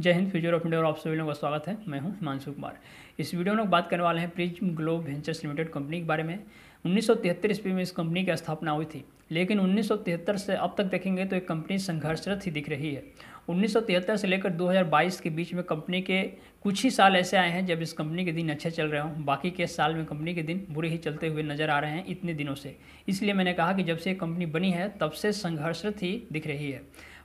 जय Hind future of India और आप सभी लोगों का स्वागत है मैं हूं हिमांशु कुमार इस वीडियो में लोग बात करने वाले हैं Prism Globe Ventures Limited company के बारे में उन्नीस सौ ईस्वी में इस कंपनी की स्थापना हुई थी लेकिन 1973 से अब तक देखेंगे तो एक कंपनी संघर्षरत ही दिख रही है 1973 से लेकर 2022 के बीच में कंपनी के कुछ ही साल ऐसे आए हैं जब इस कंपनी के दिन अच्छे चल रहे हों बाकी के साल में कंपनी के दिन बुरे ही चलते हुए नजर आ रहे हैं इतने दिनों से इसलिए मैंने कहा कि जब से ये कंपनी बनी है तब से संघर्षरत ही दिख रही है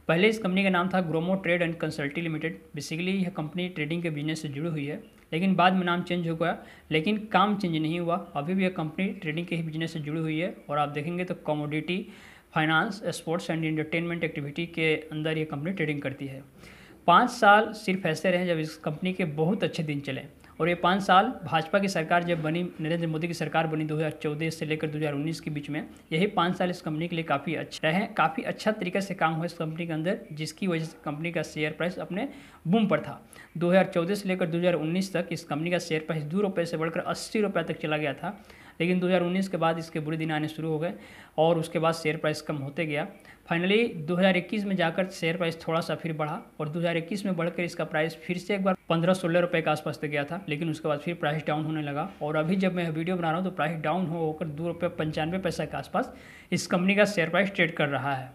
पहले इस कंपनी का नाम था Gromo Trade and Consulting Limited basically यह कंपनी ट्रेडिंग के बिजनेस से जुड़ी हुई है लेकिन बाद में नाम चेंज हो गया लेकिन काम चेंज नहीं हुआ अभी भी यह कंपनी ट्रेडिंग के ही बिजनेस से जुड़ी हुई है और आप देखेंगे तो commodity finance sports and entertainment activity के अंदर ये कंपनी ट्रेडिंग करती है पाँच साल सिर्फ ऐसे रहे जब इस कंपनी के बहुत अच्छे दिन चले और ये पाँच साल भाजपा की सरकार जब बनी नरेंद्र मोदी की सरकार बनी 2014 से लेकर 2019 के बीच में यही पाँच साल इस कंपनी के लिए काफ़ी अच्छे रहे काफ़ी अच्छा तरीके से काम हुआ इस कंपनी के अंदर जिसकी वजह से कंपनी का शेयर प्राइस अपने बूम पर था 2014 से लेकर 2019 तक इस कंपनी का शेयर प्राइस दो रुपये से बढ़कर अस्सी रुपये तक चला गया था लेकिन 2019 के बाद इसके बुरे दिन आने शुरू हो गए और उसके बाद शेयर प्राइस कम होते गया फाइनली 2021 में जाकर शेयर प्राइस थोड़ा सा फिर बढ़ा और 2021 में बढ़कर इसका प्राइस फिर से एक बार पंद्रह सोलह रुपये के आसपास तक गया था लेकिन उसके बाद फिर प्राइस डाउन होने लगा और अभी जब मैं वीडियो बना रहा हूँ तो प्राइस डाउन होकर दो रुपये पंचानवे पैसा के आसपास इस कंपनी का शेयर प्राइस ट्रेड कर रहा है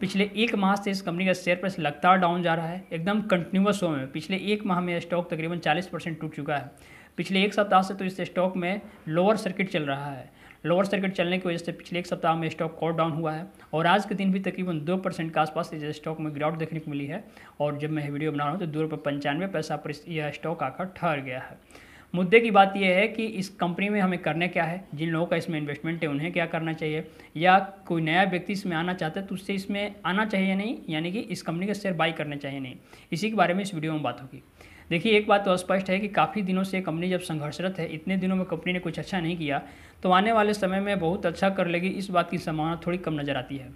पिछले एक माह से इस कंपनी का शेयर प्राइस लगातार डाउन जा रहा है एकदम कंटिन्यूस हो में पिछले एक माह में स्टॉक तकरीबन 40 परसेंट टूट चुका है पिछले एक सप्ताह से तो इस स्टॉक में लोअर सर्किट चल रहा है लोअर सर्किट चलने की वजह से पिछले एक सप्ताह में स्टॉक कॉल डाउन हुआ है और आज के दिन भी तकरीबन दो परसेंट के आसपास इस स्टॉक में गिरावट देखने को मिली है और जब मैं वीडियो बना रहा हूँ तो दो रुपये पंचानवे पैसा पर यह स्टॉक आकर ठहर गया है मुद्दे की बात यह है कि इस कंपनी में हमें करने क्या है जिन लोगों का इसमें इन्वेस्टमेंट है उन्हें क्या करना चाहिए या कोई नया व्यक्ति इसमें आना चाहता है तो उससे इसमें आना चाहिए नहीं यानी कि इस कंपनी का शेयर बाई करना चाहिए नहीं इसी के बारे में इस वीडियो में बात होगी देखिए एक बात तो स्पष्ट है कि काफ़ी दिनों से कंपनी जब संघर्षरत है इतने दिनों में कंपनी ने कुछ अच्छा नहीं किया तो आने वाले समय में बहुत अच्छा कर लेगी इस बात की संभावना थोड़ी कम नज़र आती है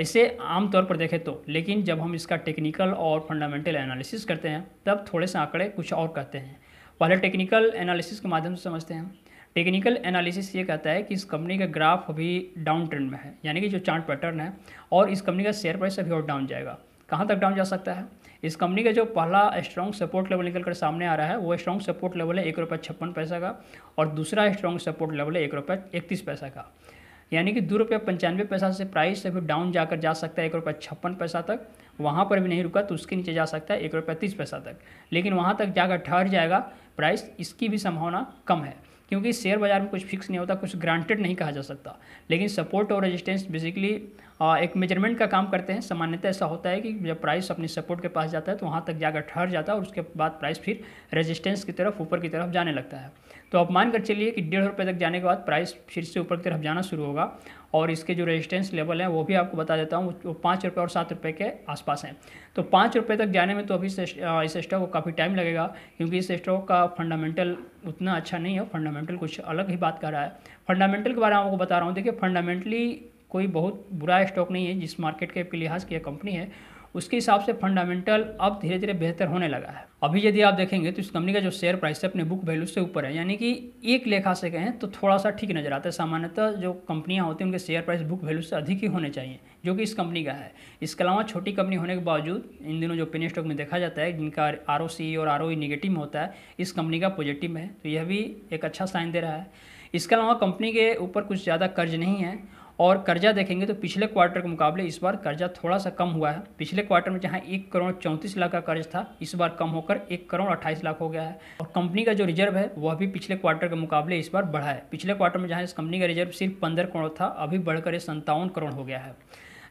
इसे आमतौर पर देखें तो लेकिन जब हम इसका टेक्निकल और फंडामेंटल एनालिसिस करते हैं तब थोड़े से आंकड़े कुछ और कहते हैं पहले टेक्निकल एनालिसिस के माध्यम से समझते हैं टेक्निकल एनालिसिस ये कहता है कि इस कंपनी का ग्राफ अभी डाउन ट्रेंड में है यानी कि जो चार्ट पैटर्न है और इस कंपनी का शेयर प्राइस अभी और डाउन जाएगा कहाँ तक डाउन जा सकता है इस कंपनी का जो पहला स्ट्रॉन्ग सपोर्ट लेवल निकल कर सामने आ रहा है वो स्ट्रॉन्ग सपोर्ट लेवल है एक रुपये छप्पन पैसा का और दूसरा स्ट्रॉन्ग सपोर्ट लेवल है एक रुपये इकतीस पैसा का यानी कि दो रुपये पंचानवे पैसा से प्राइस से फिर डाउन जाकर जा सकता है एक रुपये छप्पन पैसा तक वहाँ पर भी नहीं रुका तो उसके नीचे जा सकता है एक रुपये तीस पैसा तक लेकिन वहाँ तक जाकर ठहर जाएगा प्राइस इसकी भी संभावना कम है क्योंकि शेयर बाज़ार में कुछ फिक्स नहीं होता कुछ ग्रांटेड नहीं कहा जा सकता लेकिन सपोर्ट और रेजिस्टेंस बेसिकली एक मेजरमेंट का काम करते हैं सामान्यतः ऐसा होता है कि जब प्राइस अपनी सपोर्ट के पास जाता है तो वहाँ तक जाकर ठहर जाता है और उसके बाद प्राइस फिर रेजिस्टेंस की तरफ ऊपर की तरफ जाने लगता है तो आप मान कर चलिए कि डेढ़ रुपये तक जाने के बाद प्राइस फिर से ऊपर की तरफ जाना शुरू होगा और इसके जो रेजिस्टेंस लेवल हैं वो भी आपको बता देता हूँ वो पाँच रुपये और सात रुपये के आसपास हैं तो पाँच रुपये तक जाने में तो अभी इस स्टॉक को काफ़ी टाइम लगेगा क्योंकि इस स्टॉक का फंडामेंटल उतना अच्छा नहीं है फंडामेंटल कुछ अलग ही बात कर रहा है फंडामेंटल के बारे में आपको बता रहा हूँ देखिए फंडामेंटली कोई बहुत बुरा स्टॉक नहीं है जिस मार्केट के लिहाज की कंपनी है उसके हिसाब से फंडामेंटल अब धीरे धीरे बेहतर होने लगा है अभी यदि आप देखेंगे तो इस कंपनी का जो शेयर प्राइस है अपने बुक वैल्यू से ऊपर है यानी कि एक लेखा से कहें तो थोड़ा सा ठीक नज़र आता है सामान्यतः जो कंपनियां होती हैं उनके शेयर प्राइस बुक वैल्यू से अधिक ही होने चाहिए जो कि इस कंपनी का है इसके अलावा छोटी कंपनी होने के बावजूद इन दिनों जो पेनी स्टॉक में देखा जाता है जिनका आर और आर निगेटिव में होता है इस कंपनी का पॉजिटिव है तो यह भी एक अच्छा साइन दे रहा है इसके अलावा कंपनी के ऊपर कुछ ज़्यादा कर्ज नहीं है और कर्जा देखेंगे तो पिछले क्वार्टर के मुकाबले इस बार कर्जा थोड़ा सा कम हुआ है पिछले क्वार्टर में जहां एक करोड़ चौंतीस लाख का कर्ज था इस बार कम होकर एक करोड़ अट्ठाईस लाख हो गया है और कंपनी का जो रिजर्व है वह भी पिछले क्वार्टर के मुकाबले इस बार बढ़ा है पिछले क्वार्टर में जहाँ इस कंपनी का रिजर्व सिर्फ पंद्रह करोड़ था अभी बढ़कर ये संतावन करोड़ हो गया है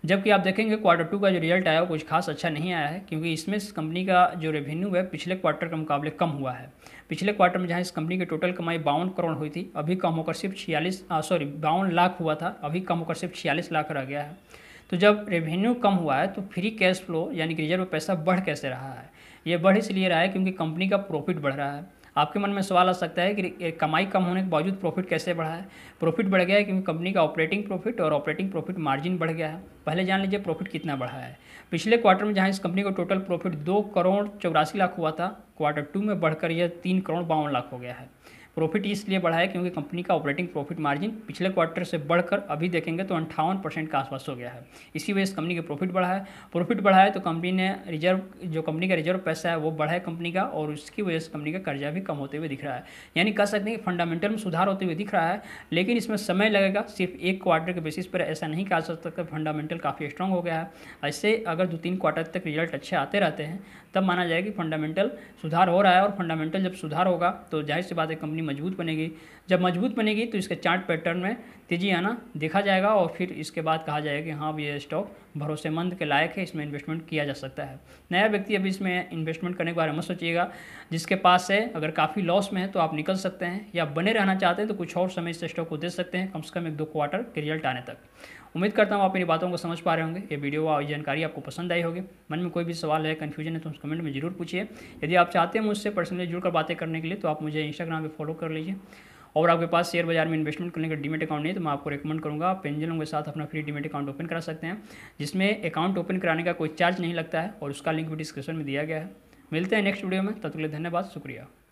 जबकि आप देखेंगे क्वार्टर टू का जो रिजल्ट आया वो कुछ खास अच्छा नहीं आया है क्योंकि इसमें इस कंपनी का जो रेवेन्यू है पिछले क्वार्टर के मुकाबले कम हुआ है पिछले क्वार्टर में जहाँ इस कंपनी की टोटल कमाई बावन करोड़ हुई थी अभी कम होकर सिर्फ छियालीस सॉरी बावन लाख हुआ था अभी कम होकर सिर्फ छियालीस लाख रह गया है तो जब रेवेन्यू कम हुआ है तो फ्री कैश फ्लो यानी कि रिजर्व पैसा बढ़ कैसे रहा है ये बढ़ इसलिए रहा है क्योंकि कंपनी का प्रॉफिट बढ़ रहा है आपके मन में सवाल आ सकता है कि कमाई कम होने के बावजूद प्रॉफिट कैसे बढ़ा है प्रॉफिट बढ़ गया है क्योंकि कंपनी का ऑपरेटिंग प्रॉफिट और ऑपरेटिंग प्रॉफिट मार्जिन बढ़ गया है पहले जान लीजिए प्रॉफिट कितना बढ़ा है पिछले क्वार्टर में जहाँ इस कंपनी का टोटल प्रॉफिट दो करोड़ चौरासी लाख हुआ था क्वार्टर टू में बढ़कर यह तीन करोड़ बावन लाख हो गया है प्रॉफिट इसलिए बढ़ा है क्योंकि कंपनी का ऑपरेटिंग प्रॉफिट मार्जिन पिछले क्वार्टर से बढ़कर अभी देखेंगे तो अंठावन परसेंट के आसपास हो गया है इसी वजह से कंपनी का प्रॉफिट बढ़ा है प्रॉफिट बढ़ा है तो कंपनी ने रिजर्व जो कंपनी का रिजर्व पैसा है वो बढ़ा है कंपनी का और उसकी वजह से कंपनी का कर्जा भी कम होते हुए दिख रहा है यानी कह सकते हैं कि फंडामेंटल में सुधार होते हुए दिख रहा है लेकिन इसमें समय लगेगा सिर्फ एक क्वार्टर के बेसिस पर ऐसा नहीं कहा जा सकता फंडामेंटल काफ़ी स्ट्रॉन्ग हो गया है ऐसे अगर दो तीन क्वार्टर तक रिजल्ट अच्छे आते रहते हैं तब माना जाएगा कि फंडामेंटल सुधार हो रहा है और फंडामेंटल जब सुधार होगा तो जाहिर सी बात है कंपनी कंपनी मजबूत बनेगी जब मजबूत बनेगी तो इसके चार्ट पैटर्न में तेज़ी आना देखा जाएगा और फिर इसके बाद कहा जाएगा कि हाँ अब ये स्टॉक भरोसेमंद के लायक है इसमें इन्वेस्टमेंट किया जा सकता है नया व्यक्ति अभी इसमें इन्वेस्टमेंट करने के बारे में सोचिएगा जिसके पास है अगर काफ़ी लॉस में है तो आप निकल सकते हैं या बने रहना चाहते हैं तो कुछ और समय इस स्टॉक को दे सकते हैं कम से कम एक दो क्वार्टर के रिजल्ट आने तक उम्मीद करता हूँ आप मेरी बातों को समझ पा रहे होंगे ये वीडियो और जानकारी आपको पसंद आई होगी मन में कोई भी सवाल है कन्फ्यूजन है तो उस कमेंट में जरूर पूछिए यदि आप चाहते हैं मुझसे पर्सनली जुड़कर बातें करने के लिए तो आप मुझे इंस्टाग्राम पर फॉलो कर लीजिए और आपके पास शेयर बाजार में इन्वेस्टमेंट करने का डीमेट अकाउंट नहीं तो मैं आपको रिकमेंड करूँगा आप एंजलों के साथ अपना फ्री डीमेट अकाउंट ओपन करा सकते हैं जिसमें अकाउंट ओपन कराने का कोई चार्ज नहीं लगता है और उसका लिंक भी डिस्क्रिप्शन में दिया गया है मिलते हैं नेक्स्ट वीडियो में तब धन्यवाद शुक्रिया